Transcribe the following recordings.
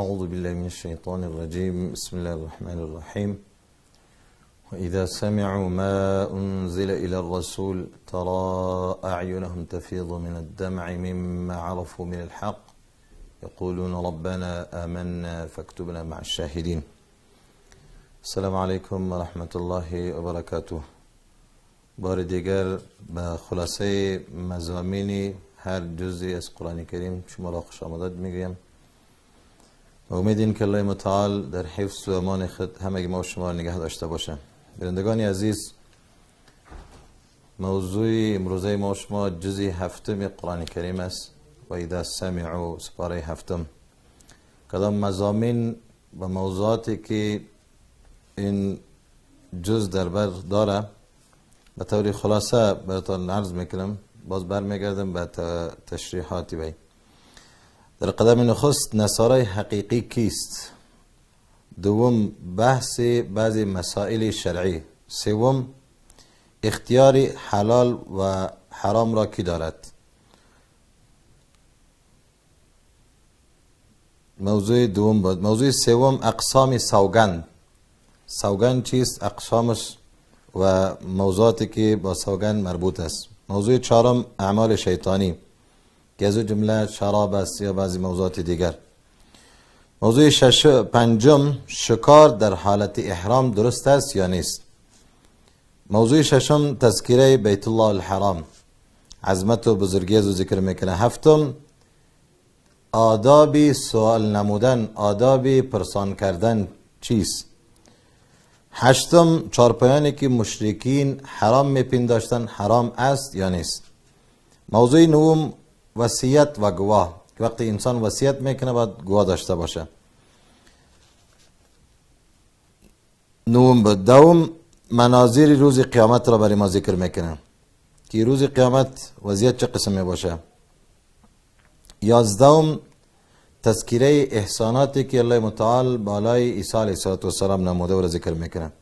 أعوذ بالله من الشيطان الرجيم بسم الله الرحمن الرحيم وإذا سمعوا ما أنزل إلى الرسول ترى أعينهم تفيض من الدمع مما عرفوا من الحق يقولون ربنا آمنا فاكتبنا مع الشاهدين السلام عليكم ورحمة الله وبركاته بار دیگر به خلاصه مزامین هر جزی از قرآن کریم شما را خوش آمدید میگویم و امید این که الله متعال در حفظ و امان خود همه ما و شما نگه داشته باشه برندگانی عزیز موضوع امروزه ما و شما جزی هفتم قرآن کریم است و ایده و سپاره هفتم کدام مزامین و موضوعاتی که این جز در بر داره به طور خلاصه براتان عرض میکنم باز برمیگردم به تشریحاتی باید در قدم نخست نصارای حقیقی کیست دوم بحث بعضی مسائل شرعی سوم اختیار حلال و حرام را کی دارد موضوع دوم بود موضوع سوم اقسام سوگند سوگند چیست اقسامش و موضوعاتی که با سوگند مربوط است موضوع چهارم اعمال شیطانی که از جمله شراب است یا بعضی موضوعات دیگر موضوع شش پنجم شکار در حالت احرام درست است یا نیست موضوع ششم تذکیره بیت الله الحرام عظمت و بزرگی از ذکر میکنه هفتم آدابی سوال نمودن آدابی پرسان کردن چیست هشتم چارپایانی که مشرکین حرام میپنداشتن حرام است یا نیست موضوع نوم وصیت و گواه وقتی انسان وصیت میکنه باید گواه داشته باشه نوم به دوم مناظر روز قیامت را برای ما ذکر میکنه که روز قیامت وضعیت چه قسم باشه یازدهم تذکیره احساناتی که الله متعال بالای عیسی علیه السلام نموده و را ذکر میکنه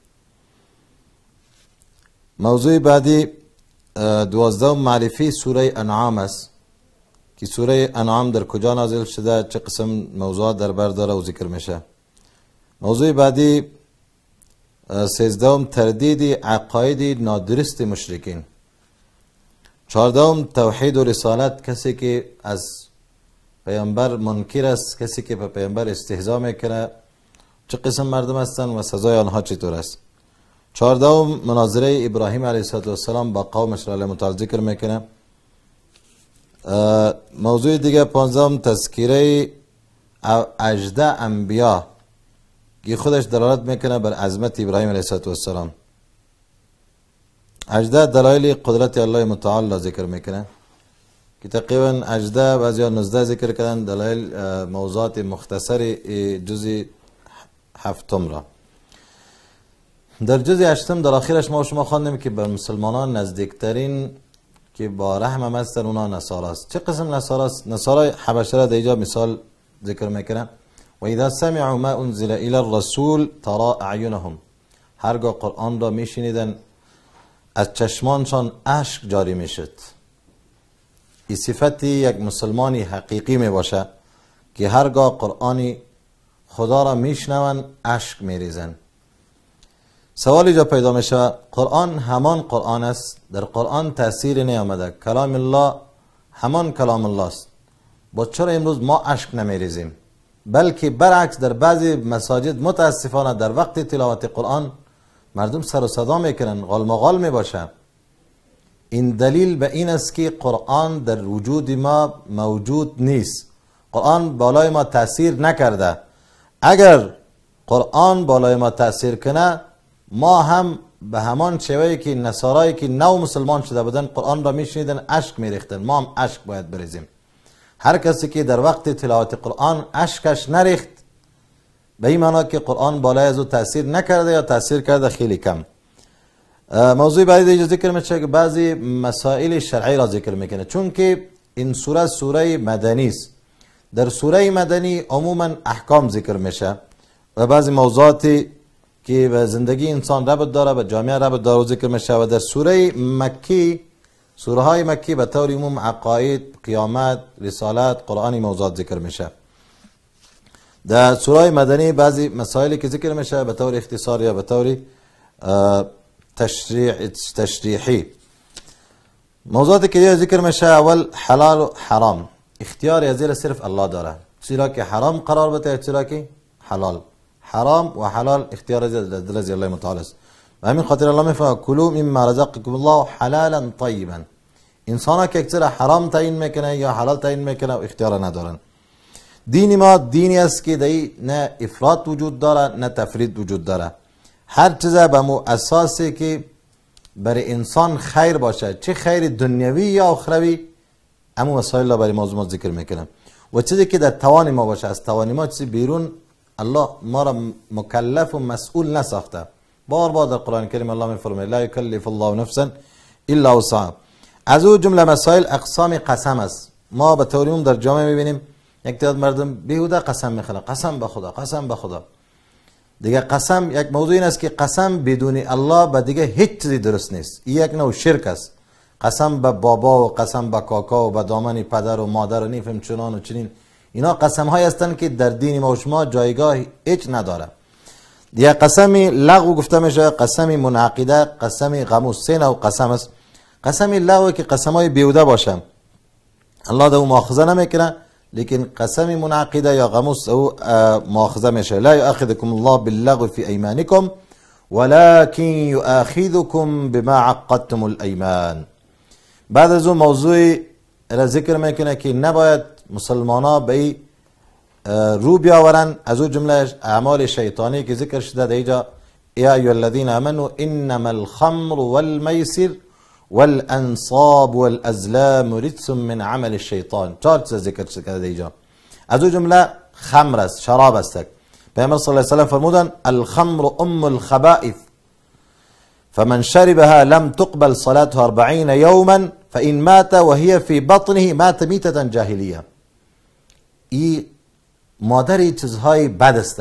موضوع بعدی دوازدهم معرفی سوره انعام است که سوره انعام در کجا نازل شده چه قسم موضوعات در بر داره و ذکر میشه موضوع بعدی سیزدهم تردید عقاید نادرست مشرکین چهاردهم توحید و رسالت کسی که از پیامبر منکر است کسی که به پیامبر استهزا میکنه چه قسم مردم هستند و سزای آنها چطور است چهاردهم مناظره ابراهیم علیه السلام با قومش را متعال ذکر میکنه موضوع دیگه پانزم تذکیره اجده انبیا که خودش دلالت میکنه بر عظمت ابراهیم علیه السلام اجده دلایل قدرت الله متعال ذکر میکنه که تقریبا اجده بعضی ها نزده ذکر کردن دلایل موضوعات مختصر جزی هفتم را در جزی هشتم در آخرش ما شما خواندیم که به مسلمانان نزدیکترین که با رحم مستر اونا نصاراست چه قسم است؟ نصارای حبشه را اینجا مثال ذکر میکنن و اذا سمعوا ما انزل الى الرسول ترا اعینهم هرگاه قرآن را میشنیدن از چشمانشان اشک جاری میشد این صفتی یک مسلمانی حقیقی میباشه که هرگاه قرآنی خدا را میشنون عشق میریزن سوال جا پیدا میشه قرآن همان قرآن است در قرآن تأثیر نیامده کلام الله همان کلام الله است با چرا امروز ما اشک نمیریزیم بلکه برعکس در بعضی مساجد متاسفانه در وقت تلاوت قرآن مردم سر و صدا میکنن غالم غال می باشه این دلیل به این است که قرآن در وجود ما موجود نیست قرآن بالای ما تاثیر نکرده اگر قرآن بالای ما تاثیر کنه ما هم به همان چوهی که نصارایی که نو مسلمان شده بودن قرآن را میشنیدن اشک میریختن ما هم اشک باید بریزیم هر کسی که در وقت تلاوت قرآن اشکش نریخت به این معنا که قرآن بالای از او تاثیر نکرده یا تاثیر کرده خیلی کم موضوع بعدی دیگه ذکر میشه که بعضی مسائل شرعی را ذکر میکنه چون که این سوره سوره مدنی است در سوره مدنی عموما احکام ذکر میشه و بعضی موضوعات که به زندگی انسان ربط داره به جامعه ربط داره و ذکر میشه و در سوره مکی سوره های مکی به طور عموم عقاید قیامت رسالت قرآن موضوعات ذکر میشه در سوره مدنی بعضی مسائلی که ذکر میشه به طور اختصار یا به طور تشریحی موضوعاتی که ذکر میشه اول حلال و حرام اختیار از زیر صرف الله داره چرا که حرام قرار بده چرا که حلال حرام و حلال اختیار رضی الله متعال است و همین خاطر الله میفهمه کلو مما رزقکم الله حلالا طیبا انسان ها که اکثر حرام تعیین میکنه یا حلال تعیین میکنه و اختیار ندارن دین ما دینی است که دی نه افراد وجود داره نه تفرید وجود داره هر چیزه به مو اساسی که برای انسان خیر باشه چه خیر دنیوی یا اخروی اما مسائل را برای ما ذکر میکنم و چیزی که در توان ما باشه از توان ما چیزی بیرون الله ما را مکلف و مسئول نساخته بار بار در قرآن کریم الله میفرماید لا یکلف الله نفسا الا وسع از او جمله مسائل اقسام قسم است ما به طور در جامعه میبینیم یک تعداد مردم بیهوده قسم میخورن قسم به خدا قسم به خدا دیگه قسم یک موضوع این است که قسم بدون الله به دیگه هیچ چیزی درست نیست این یک نوع شرک است قسم به بابا و قسم به کاکا و به دامن پدر و مادر و نیفم چنان و چنین اینا قسم های که در دین ما و شما جایگاه هیچ نداره یا قسم لغو گفته میشه قسم منعقده قسم غموس و و قسم است قسم لغو که قسم های بیوده باشه الله دو مؤاخذه نمیکنه لیکن قسم منعقده یا غموس او مؤاخذه میشه لا یؤاخذکم الله باللغو فی ایمانکم ولكن یؤاخذکم بما عقدتم الایمان بعد از اون موضوع را ذکر میکنه که نباید مسلمانا بی اه، رو بیاورن از او جمله اعمال شیطانی که ذکر شده در اینجا یا ایو الذین امنوا انما الخمر والمیسر والانصاب والازلام رجس من عمل الشیطان چار چیز ذکر شده در از او جمله خمر است شراب است پیامبر صلی الله علیه وسلم فرمودن الخمر ام الخبائث فمن شربها لم تقبل صلاته 40 يوما فإن مات وهي في بطنه مات ميتة جاهلية ای مادری چیزهای بد است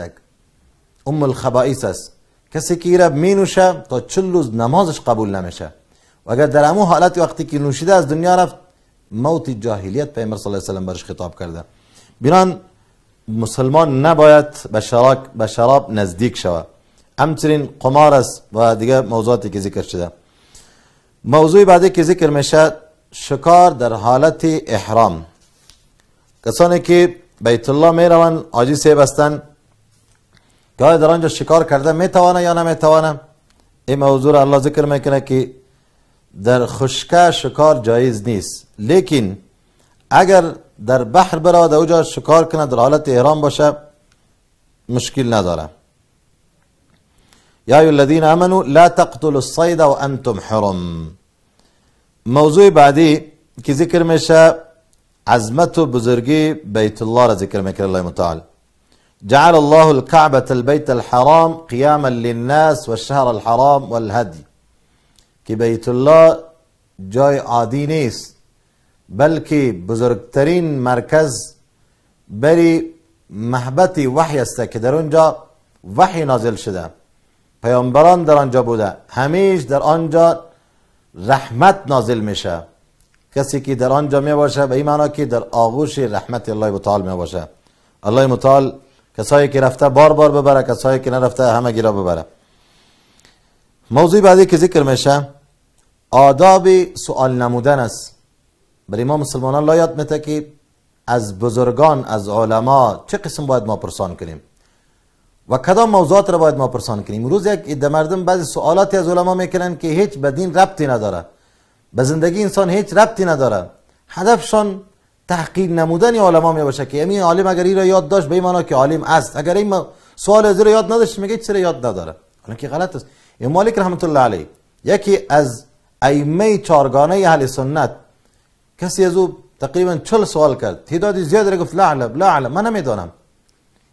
ام الخبائیس است کسی که ای را می نوشه تا چل روز نمازش قبول نمیشه و اگر در امو حالت وقتی که نوشیده از دنیا رفت موت جاهلیت پیامبر صلی الله علیه وسلم برش خطاب کرده بیران مسلمان نباید به شراب, به شراب نزدیک شود همچنین قمار است و دیگه موضوعاتی که ذکر شده موضوع بعدی که ذکر میشه شکار در حالت احرام کسانی که بیت الله می روند آجی سیب گاهی در آنجا شکار کرده می توانه یا نمیتوانه این موضوع را الله ذکر میکنه که در خشکه شکار جایز نیست لیکن اگر در بحر برا در اوجا شکار کنه در حالت احرام باشه مشکل نداره یا الذین امنوا لا تقتلوا الصید وانتم حرم موضوع بعدی که ذکر میشه عزمته بزرگی بیت الله را ذکر میکرد الله متعال جعل الله الكعبة البيت الحرام قياما للناس والشهر الحرام والهدي كي بيت الله جاي عادي نيس بل كي بزرگترين مركز بري محبتي وحي که در اونجا نازل شده پیامبران در آنجا بوده همیش در آنجا رحمت نازل میشه کسی که در آنجا می باشه به این معنا که در آغوش رحمت الله متعال می باشه الله متعال کسایی که رفته بار بار ببره کسایی که نرفته همه گیرا ببره موضوع بعدی که ذکر میشه آداب سوال نمودن است برای ما مسلمانان لا یاد میته که از بزرگان از علما چه قسم باید ما پرسان کنیم و کدام موضوعات را باید ما پرسان کنیم روز یک ایده مردم بعضی سوالاتی از علما میکنن که هیچ به دین ربطی نداره به زندگی انسان هیچ ربطی نداره هدفشان تحقیق نمودن علما می باشه که یعنی عالم اگر این را یاد داشت به که عالم است اگر این سوال از یاد نداشت میگه چرا یاد نداره حالا که غلط است امام مالک رحمت الله علیه یکی از ائمه چارگانه اهل سنت کسی از او تقریبا 40 سوال کرد تعداد زیاد را گفت لا علم لا علم من نمیدانم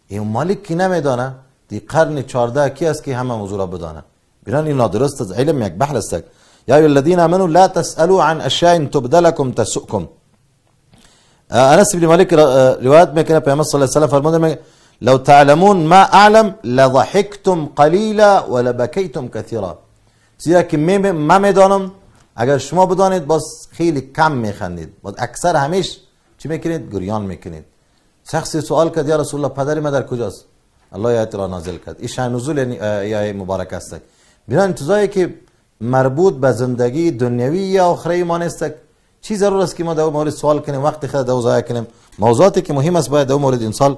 امام مالک کی نمیدانه دی قرن 14 کی است که همه موضوع را بدانه این نادرست از علم یک بحث است يا أيها الذين آمنوا لا تسألوا عن أشياء تبدلكم تسؤكم آه، أنس بن مالك آه، روايات ما كان پیغمبر صلى الله عليه وسلم فرمونا لو تعلمون ما أعلم لضحكتم قليلا ولبكيتم كثيرا زیرا که ما میدانم اگر شما بدانید باز خیلی کم میخندید باز اکثر همیش چی میکنید؟ گریان میکنید شخصی سوال کرد یا رسول الله پدری من در کجاست؟ الله یعطی را نازل کرد این شهر نزول یا آه، مبارک است بینان انتظایی که مربوط به زندگی دنیوی یا آخری ما نیست چی ضرور است که ما در مورد سوال کنیم وقتی خود دو ضایع کنیم موضوعاتی که مهم است باید در مورد این سال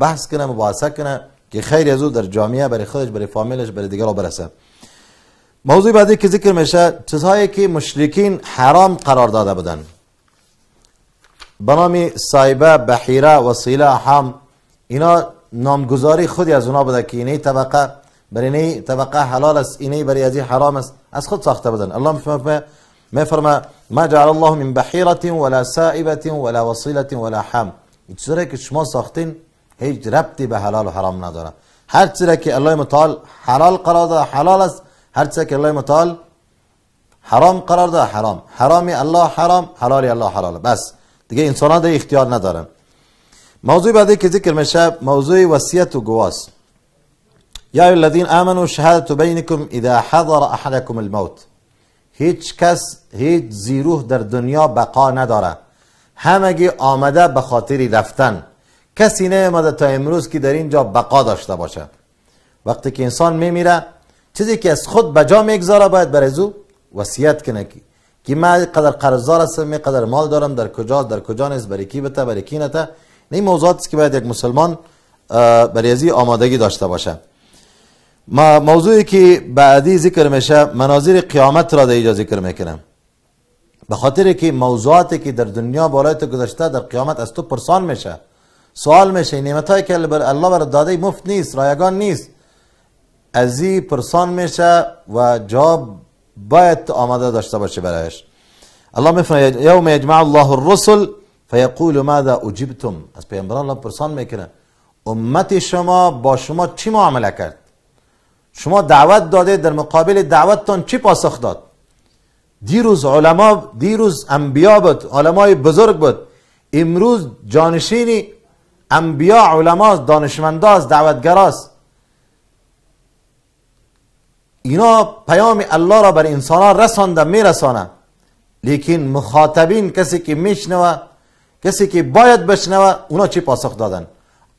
بحث کنه مباحثه کنه که خیر از در جامعه برای خودش برای فامیلش برای دیگران برسه موضوع بعدی که ذکر میشه چیزهایی که مشرکین حرام قرار داده بودن بنامی سایبه بحیره وسیله حام. اینا نامگذاری خودی از اونا بوده که اینه طبقه بر است اینی حەلاڵە ازی حرام است از خود ساختە بدەن ئەلام فمە ما فرما ما جعل الله من بحيرة ولا سائبة ولا وصيلة ولا حام تسرك شما ساختين هیچ ربطی به حلال و حرام نداره هر چیزی که الله متعال حلال قرار داده حلال است هر چیزی که الله متعال حرام قرار داده حرام حرامی الله حرام حلالی الله حلال بس دیگه انسان ها اختیار ندارن موضوع بعدی که ذکر میشه موضوع وصیت و گواست یا ای الذین شهادت shahadatu بینکم حضر حضر الموت الموت هیچ کس هیچ زیروح در دنیا بقا نداره همگی آمده به خاطری رفتن کسی نیامده تا امروز که در اینجا بقا داشته باشه وقتی که انسان میمیره چیزی که از خود بجا میگذاره باید بر او وصیت کنه که من قدر قرضدار هستم می قدر مال دارم در کجا در کجا نیست برای کی بریکی برای کی نته این که باید یک مسلمان برای آمادگی داشته باشه ما موضوعی که بعدی ذکر میشه مناظر قیامت را در اینجا ذکر میکنم به خاطر که موضوعاتی که در دنیا بالای تو گذشته در قیامت از تو پرسان میشه سوال میشه نعمت هایی که الله بر داده مفت نیست رایگان نیست از پرسان میشه و جواب باید آماده داشته باشه برایش الله میفرماید یوم یجمع الله الرسل فیقول ماذا اجبتم از پیامبران الله پرسان میکنه امت شما با شما چی معامله کرد شما دعوت داده در مقابل دعوتتان چی پاسخ داد دیروز علما دیروز انبیا بود علمای بزرگ بود امروز جانشین انبیا علما دانشمنداز دعوتگراست اینا پیام الله را بر انسان رسانده میرسانه لیکن مخاطبین کسی که میشنوه کسی که باید بشنوه اونا چی پاسخ دادن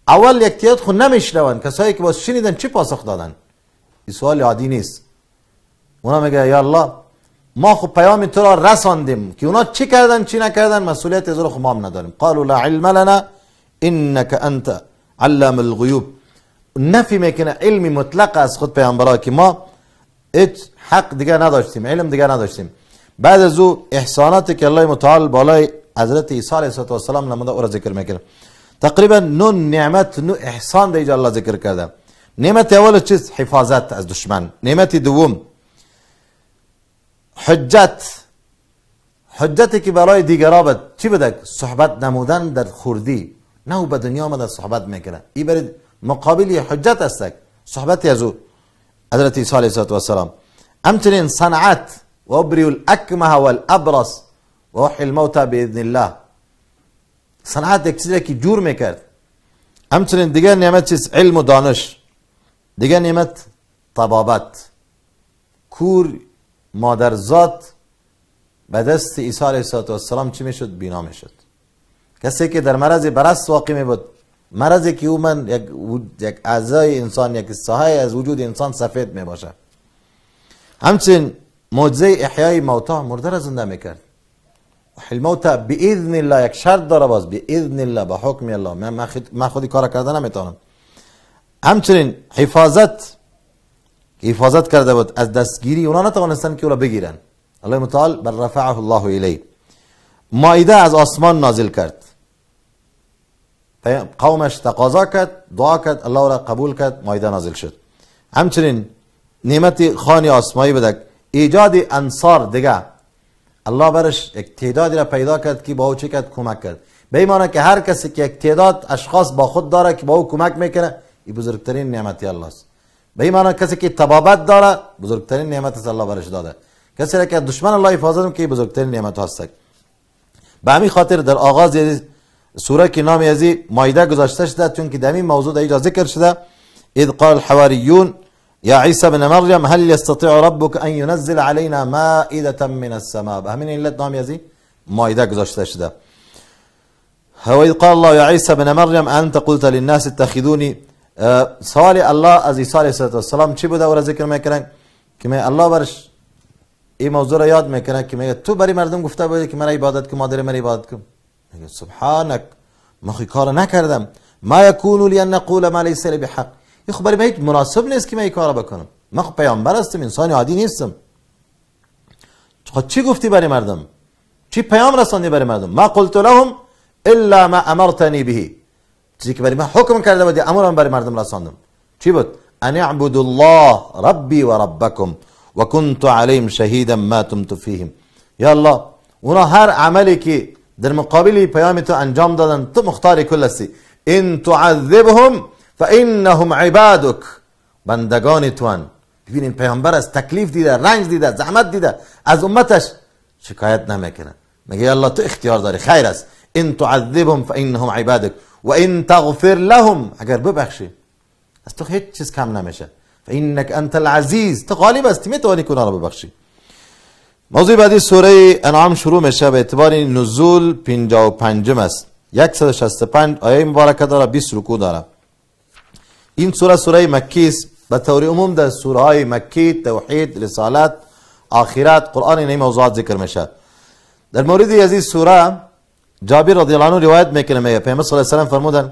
اول یک تیاد خود کسایی که باز شنیدن چی پاسخ دادن این سوال عادی نیست اونا میگه یا الله ما خب پیام تو را رساندیم که اونا چی کردن چی نکردن مسئولیت از خب ما نداریم قالوا لا علم لنا انک انت علام الغیوب نفی میکنه علمی مطلق از خود پیامبرا که ما هیچ حق دیگه نداشتیم علم دیگه نداشتیم بعد از او احساناتی که الله متعال بالای حضرت عیسی علیه السلام نموده او را ذکر میکنه تقریبا نو نعمت نو احسان دیجا الله ذکر کرده نعمت اول چیز حفاظت از دشمن نعمت دوم حجت حجتی که برای دیگرا بد چی بده صحبت نمودن در خوردی نه او به دنیا آمده صحبت میکنه ای برای مقابل حجت است صحبتی از او حضرت عیسی علیه السلام امتنین صنعت و ابری الاکمه و الابرس و وحی الموتى باذن الله صنعت یک چیزی که جور میکرد امتنین دیگر نعمت چیز علم و دانش دیگه نعمت طبابت کور مادرزاد به دست عیسی علیه السلام چی میشد بینا میشد کسی که در مرض برست واقع می بود مرضی که او من یک, یک اعضای انسان یک ساحه از وجود انسان سفید می باشه همچنین موجزه احیای موتا مرده را زنده میکرد بی اذن الله یک شرط داره باز اذن الله با حکم الله من خودی کار کردن نمیتونم همچنین حفاظت حفاظت کرده بود از دستگیری اونا نتوانستن که او را بگیرن الله متعال بر رفعه الله ایلی مایده از آسمان نازل کرد قومش تقاضا کرد دعا کرد الله را قبول کرد مایده نازل شد همچنین نعمت خانی آسمایی بدک ایجاد انصار دیگه الله برش یک تعدادی را پیدا کرد که با او چه کرد کمک کرد به که هر کسی که یک تعداد اشخاص با خود داره که با او کمک میکنه این بزرگترین نعمتی الله است به این معنی کسی که تبابت داره بزرگترین نعمت است الله برش داده کسی را که دشمن الله حفاظت که بزرگترین نعمت هست به همین خاطر در آغاز سوره که نام ازی مایده گذاشته شده چون که دمی موضوع در ذکر شده اذ قال الحواریون يا عيسى بن مريم هل يستطيع ربك أن ينزل علينا مائدة من السماء همین علت نام یزی مایده گذاشته شده وإذ قال الله يا عيسى بن مريم أنت قلت للناس اتخذوني أه، سوال الله از عیسی علیه السلام چی بوده او را ذکر میکنن که می الله برش این موضوع را یاد میکنن که میگه تو بری مردم گفته بودی که مرا عبادت کن مادر مرا عبادت کن میگه سبحانک ما کار نکردم ما یکون لی ان نقول ما لیس لی بحق این خب برای من مناسب نیست که من این کار بکنم من خب پیامبر هستم انسان عادی نیستم خود چی گفتی بری مردم چی پیام رساندی بری مردم ما قلت لهم الا ما امرتنی بهی چیزی که برای من حکم کرده بودی امور برای مردم رساندم چی بود ان اعبدوا الله ربی و ربکم و کنت علیم شهیدا ما دمت فیهم یا الله اونا هر عملی که در مقابل پیام تو انجام دادن تو مختار کل هستی ان تعذبهم فانهم عبادك بندگان توان ببینین پیامبر از تکلیف دیده رنج دیده زحمت دیده از امتش شکایت نمیکنه مگه یا الله تو اختیار داری خیر است ان تعذبهم فانهم عبادک و تغفر لهم اگر ببخشی از تو هیچ چیز کم نمیشه فانک انت العزیز تو غالب هستی میتوانی که را ببخشی موضوع بعدی سوره انعام شروع میشه به اعتبار نزول 55 است 165 آیه مبارکه داره 20 رکوع داره این سوره سوره مکی است به طور عموم در سوره های مکی توحید رسالت آخرت قرآن این موضوعات ذکر میشه در مورد از این سوره جابر رضي الله عنه روايت میں کہ میں پیغمبر صلی اللہ علیہ وسلم فرمودن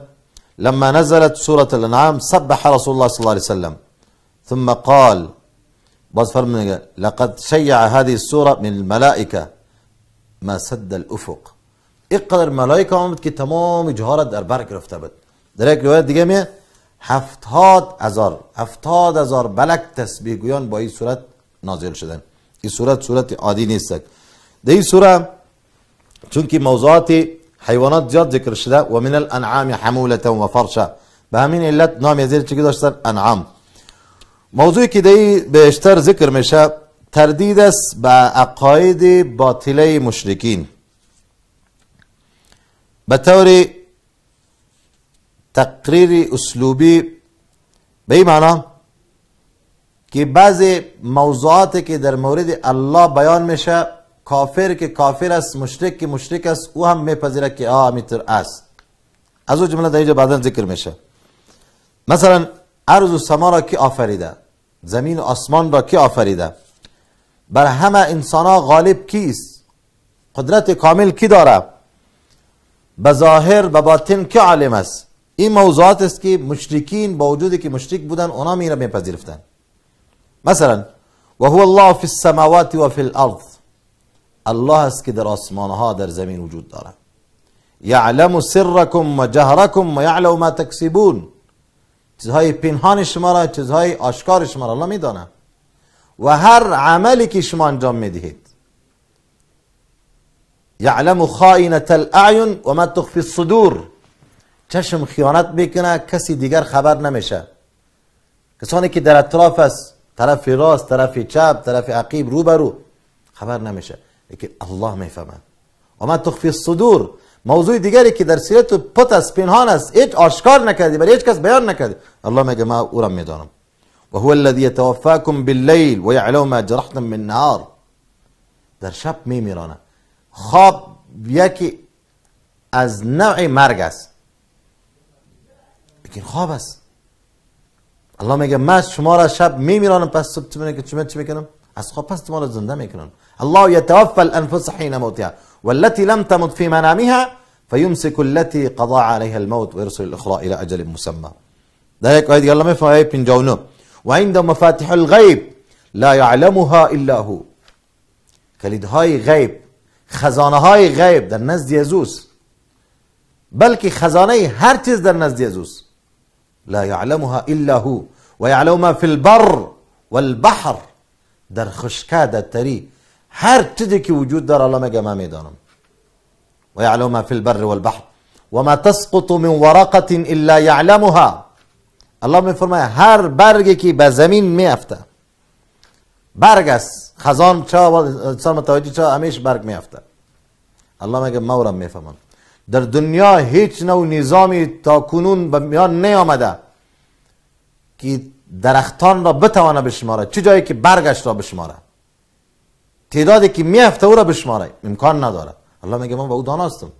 لما نزلت سورة الانعام سبح رسول الله صلى الله عليه وسلم ثم قال بس فرمنا لقد شيع هذه السورة من الملائكة ما سد الافق اقدر ملائكه عمد كي تمام جهارت أربارك رفتبت دريك بود دي جميع هفتاد أزار هفتاد أزار بلك تسبیح گویان باي سورة نازل شدن اي سورة سورة عادي نيستك در این صورت چونکی موضوعات حیوانات زیاد ذکر شده و من الانعام حمولت و فرشا به همین علت نام زیر چی داشتن انعام موضوعی که دی بیشتر ذکر میشه تردید است به عقاید باطله مشرکین به طور تقریر اسلوبی به این معنا که بعضی موضوعاتی که در مورد الله بیان میشه کافر که کافر است مشرک که مشرک است او هم میپذیره که آه میتر است از او جمله در اینجا بعدا ذکر میشه مثلا عرض و سما را کی آفریده زمین و آسمان را کی آفریده بر همه انسان ها غالب کیست قدرت کامل کی داره بظاهر ظاهر باطن کی عالم است این موضوعات است که مشرکین با وجودی که مشرک بودن اونا می را میپذیرفتن مثلا و هو الله فی السماوات و فی الارض الله است که در آسمان ها در زمین وجود دارد یعلم سرکم و جهرکم و یعلم ما تکسیبون چیزهای پنهان شما را چیزهای آشکار شما را الله میدانه و هر عملی که شما انجام میدهید یعلم خائنة الاعین و ما تخفی الصدور چشم خیانت میکنه کسی دیگر خبر نمیشه کسانی که در اطراف است طرف راست طرف چپ طرف عقیب روبرو خبر نمیشه که الله میفهمد و من تخفی صدور موضوع دیگری که در سیرت پت است پنهان است هیچ آشکار نکردی برای هیچ کس بیان نکردی الله میگه ما او را میدانم و هو الذی یتوفاکم باللیل و یعلم ما جرحتم من نهار در شب میمیرانه خواب یکی از نوع مرگ است لیکن خواب است الله میگه من شما را شب میمیرانم پس صبح چی میکنم از خواب پس شما را زنده میکنم الله يتوفى الأنفس حين موتها والتي لم تمت في منامها فيمسك التي قضى عليها الموت ويرسل الأخرى إلى أجل مسمى ذلك قد يلا مفهم أي بنجونه وعنده مفاتيح الغيب لا يعلمها إلا هو هاي غيب خزانه هاي غيب در نزد بل كي خزانه هر چیز در نزد يزوس لا يعلمها الا هو ويعلم ما في البر والبحر در خشكا در تری هر چیزی که وجود داره الله میگه من میدانم و یعلم ما فی البر والبحر و ما تسقط من ورقه الا یعلمها الله فرماید هر برگی که به زمین میافته برگ است خزان چا و انسان متوجه چا همیش برگ میافته الله میگه مورم میفهمم در دنیا هیچ نوع نظامی تا کنون به میان نیامده که درختان را بتوانه بشماره چه جایی که برگش را بشماره تعدادی که میفته او را بشماره امکان نداره الله میگه من با او داناستم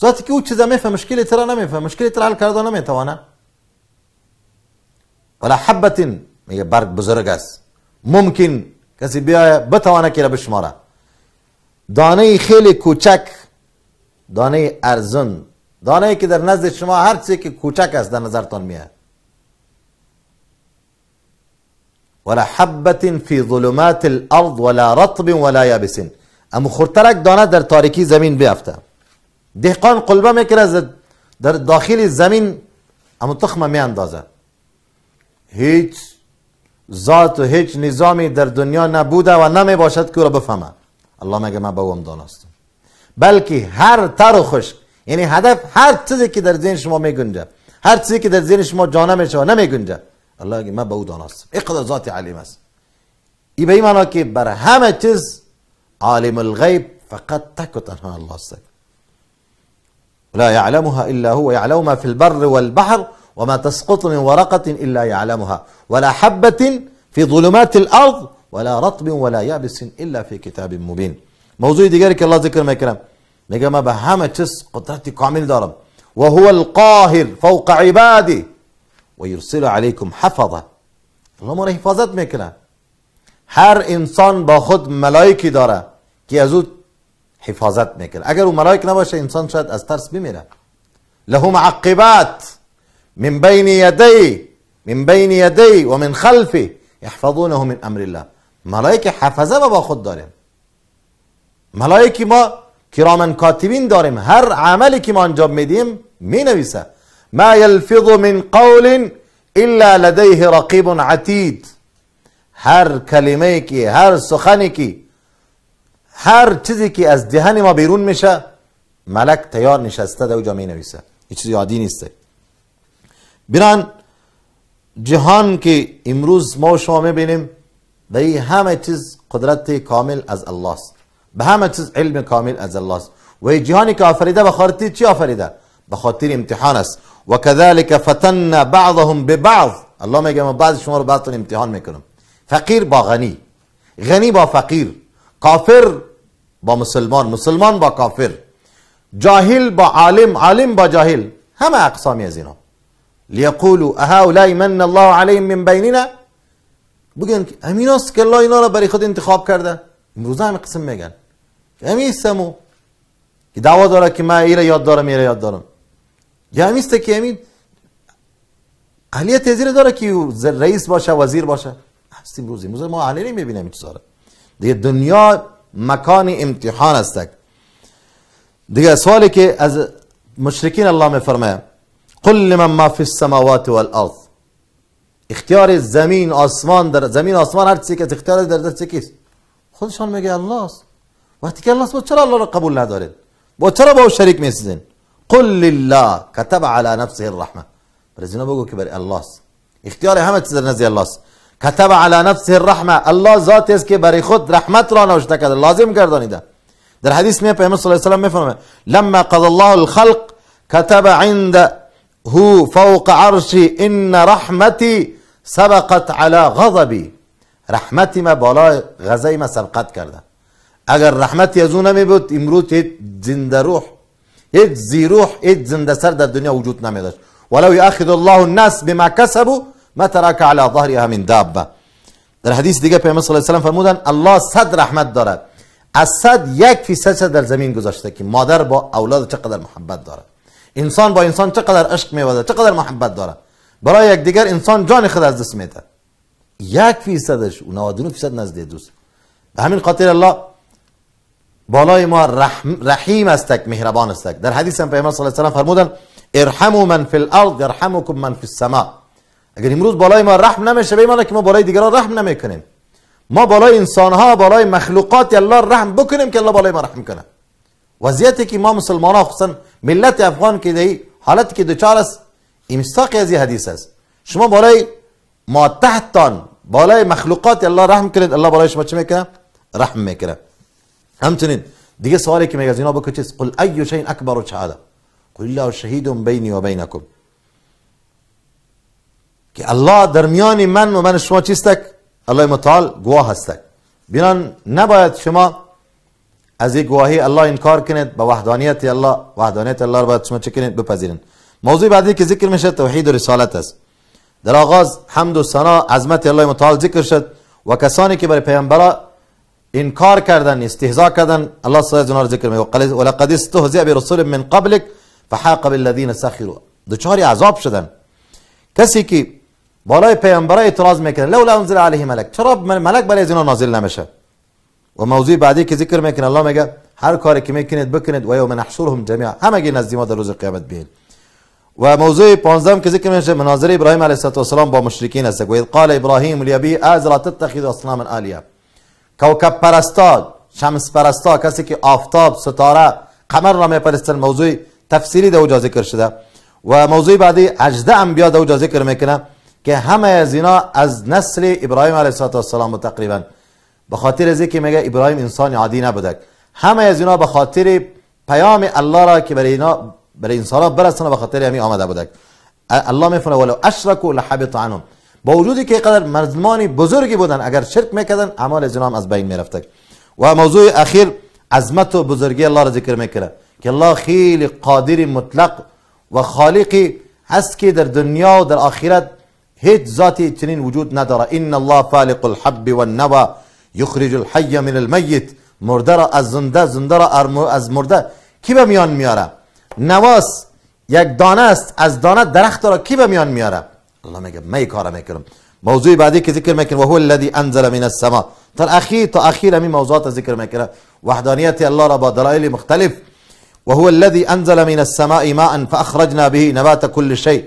ذاتی که او چیزا میفه مشکل ترا نمیفه مشکل ترا حل کرده نمیتوانه ولا حبت میگه برگ بزرگ است ممکن کسی بیایه بتوانه که را بشماره دانه خیلی کوچک دانه ارزن دانه که در نزد شما هر چیزی که کوچک است در نظرتان میاد ولا حبة في ظلمات الأرض ولا رطب ولا يابس اما خورترک دانا در تاريكي زمين بيافتا دهقان قلبه مكرز در داخل زمین اما تخمه میاندازه هیچ ذات و هیچ نظامی در دنیا نبوده و نمی باشد که او را بفهمه الله مگه من با دانستم بلکه هر تر و خشک یعنی هدف هر چیزی که در ذهن شما می گنجه هر چیزی که در ذهن شما جانه می شود نمی گنجه الله ما به او دانستم اقدر ذاتي علي مس ای به این معنا که عالم الغيب فقد تكت أنها الله سك لا يعلمها إلا هو يعلم ما في البر والبحر وما تسقط من ورقة إلا يعلمها ولا حبة في ظلمات الأرض ولا رطب ولا يابس إلا في كتاب مبين موضوع دیگری که الله ذكر میکنم میگه ما به همه چیز قدرتی دارم وهو القاهر فوق عباده ويرسل عليكم حفظه الله ما را حفاظت میکنه هر انسان با خود ملائکی داره که از او حفاظت میکنه اگر او ملائک نباشه انسان شاید از ترس بمیره له معقبات من بین یدی من بین یدی و من خلفی یحفظونه من امر الله ملائک حفظه ما با خود داریم ملائک ما کرامن کاتبین داریم هر عملی که ما انجام میدیم مینویسه ما يلفظ من قول الا لديه رقيب عتيد هر كلميك هر سخنك هر چیزی از دهن ما بيرون میشه ملك تيار نشسته در اونجا می نویسه هیچ چیزی عادی نیسته بران جهان که امروز ما و شما میبینیم به همه چیز قدرت کامل از الله است به همه چیز علم کامل از الله است و جهانی که آفریده به خارتی چی آفریده بخاطر امتحان است و كذلك فتن بعضهم ببعض الله میگه ما بعض شما رو بعضتون امتحان میکنم فقیر با غنی غنی با فقیر کافر با مسلمان مسلمان با کافر جاهل با عالم عالم با جاهل همه اقسامی از اینا لیقولو اهاولای من الله علیهم من بيننا بگن امین است که الله اینا را برای خود انتخاب کرده امروز هم قسم میگن امین سمو که دعوا داره که من ایره یاد دارم ایره یاد دارم جمعی است که همین اهلیت تزیر داره که رئیس باشه وزیر باشه هستیم روزی، ما اهلی میبینیم این چیزا دیگه دنیا مکان امتحان است دیگه سوالی که از مشرکین الله میفرماید قل لمن ما فی السماوات والارض اختیار زمین آسمان در زمین آسمان هر چیزی که اختیار در دست کیست خودشان میگه الله است وقتی که الله است چرا الله را قبول ندارید با چرا با او شریک میسین؟ قل لله كتب على نفسه الرحمه برزینا بگو كبر الله است اختیار همه چیز الله كتب على نفسه الرحمه الله ذات است که برای خود رحمت را نوشته کرده لازم گردانیده در حديث می پیامبر صلى الله عليه وسلم میفرماید لما قضى الله الخلق كتب عند هو فوق عرشي ان رحمتي سبقت على غضبي رحمتي ما بالای غزي ما سبقت كرده اگر رحمتي از او بود امروز زنده روح هیچ زیروح هیچ زنده سر در دنیا وجود نمیداشت ولو يأخذ الله الناس بما كسبوا ما تراک على ظهرها من دابه در حدیث دیگه پیامبر صلی الله علیه و فرمودن الله صد رحمت دارد از صد یک فیصد در زمین گذاشته که مادر با اولاد چقدر محبت دارد انسان با انسان چقدر عشق میوازه چقدر محبت دارد برای یک دیگر انسان جان خود از دست میده یک فیصدش و 99 فیصد نزد دوست به همین خاطر الله بالای ما رحم رحیم استک مهربان استک در حدیث هم پیامبر صلی الله علیه و فرمودن ارحموا من فی الارض یرحمکم من فی السماء اگر امروز بالای ما رحم نمیشه به که ما بالای دیگران رحم نمیکنیم ما بالای انسان ها بالای مخلوقات الله رحم بکنیم که الله بالای ما رحم کنه وضعیتی که ما مسلمان ها خصوصا ملت افغان که دی حالت که دچار است امساق از این حدیث است شما بالای ما تحتان بالای مخلوقات الله رحم کنید الله بالای شما چه میکنه رحم میکنه همچنین دیگه سوالی که میگه از اینا بکن چیست قل ای شین اکبر و شهاده قل الله شهید بینی و بینکم که الله در میان من و من شما چیستک الله متعال گواه هستک بینان نباید شما از یک گواهی الله انکار کنید به وحدانیت الله وحدانیت الله رو باید شما چکنید بپذیرین موضوع بعدی که ذکر میشه توحید و رسالت است در آغاز حمد و ثنا عظمت الله متعال ذکر شد و کسانی که برای پیامبرا انکار کردن استهزاء کردن الله سبحانه و تعالی ذکر میکنه ولقد استهزئ برسول من قبلک فحاق بالذین سخروا دچار عذاب شدن کسی که بالای پیامبر اعتراض میکنه لولا انزل علیه ملک چرا ملک برای اینا نازل نمیشه و موضوع بعدی که ذکر میکنه الله میگه هر کاری که میکنید بکنید و یوم نحشرهم جميعا همه گی نزد ما در روز قیامت بین و موضوع 15 که ذکر میشه مناظره ابراهیم علیه السلام با مشرکین است گوید قال ابراهیم لیبی ازرا تتخذ اصناما الهه کوکب پرستا شمس پرستا کسی که آفتاب ستاره قمر را میپرستن موضوع تفسیری در اوجا ذکر شده و موضوع بعدی اجده انبیا در اوجا ذکر میکنه که همه از اینا از نسل ابراهیم علیه السلام تقریبا به خاطر از که میگه ابراهیم انسان عادی نبوده همه از اینا به خاطر پیام الله را که برای اینا برای انسان ها به خاطر همین آمده بوده الله میفونه ولو اشرکو لحبط عنهم با وجودی که قدر مردمانی بزرگی بودن اگر شرک میکردن اعمال زنا از بین میرفتند و موضوع اخیر عظمت و بزرگی الله را ذکر میکنه که الله خیلی قادر مطلق و خالقی هست که در دنیا و در آخرت هیچ ذاتی چنین وجود نداره ان الله فالق الحب والنوى یخرج الحی من المیت مرده را از زنده زنده را از مرده کی به میان میاره نواس یک دانه است از دانه درخت را کی به میان میاره ما يجب ما يكار ما يكرم موضوع بعد ذكر ما يكرم وهو الذي انزل من السماء طال أخي من موضوعات ذكر ما يكرم وحدانيه الله رب دلائل مختلف وهو الذي انزل من السماء ماء فاخرجنا به نبات كل شيء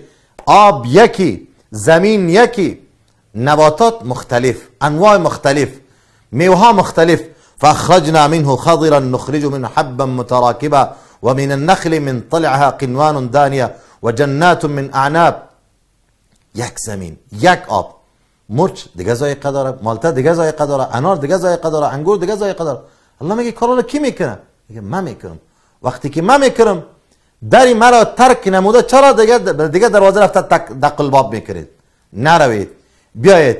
آب يكي زمين يكي نباتات مختلف انواع مختلف ميوها مختلف فاخرجنا منه خضرا نخرج من حبا متراكبا ومن النخل من طلعها قنوان دانية وجنات من أعناب یک زمین یک آب مرچ دیگه ذایقه داره مالتا دیگه ذایقه داره انار دیگه ذایقه داره انگور دیگه ذایقه داره الله میگه کارا کی میکنه میگه من میکنم وقتی که من میکنم دری مرا ترک نموده چرا دیگه دیگه دروازه رفته دقل باب میکرید. نروید بیایید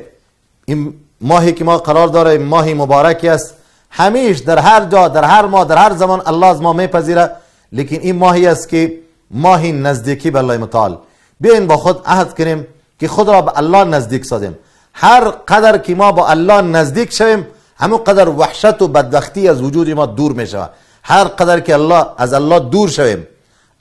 این ماهی که ما قرار داره ماهی مبارکی است همیش در هر جا در هر ماه در هر زمان الله از ما میپذیره لیکن این ماهی است که ماهی نزدیکی به الله متعال بیاین با خود عهد کنیم که خود را به الله نزدیک سازیم هر قدر که ما با الله نزدیک شویم همون قدر وحشت و بدبختی از وجود ما دور می شود هر قدر که الله از الله دور شویم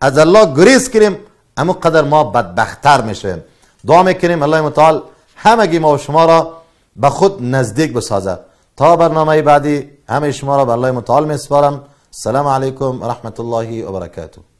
از الله گریز کنیم همون قدر ما بدبختتر می شویم دعا می کنیم الله متعال همگی ما و شما را به خود نزدیک بسازه تا برنامه بعدی همه شما را به الله متعال می سپارم السلام علیکم و رحمت الله و برکاته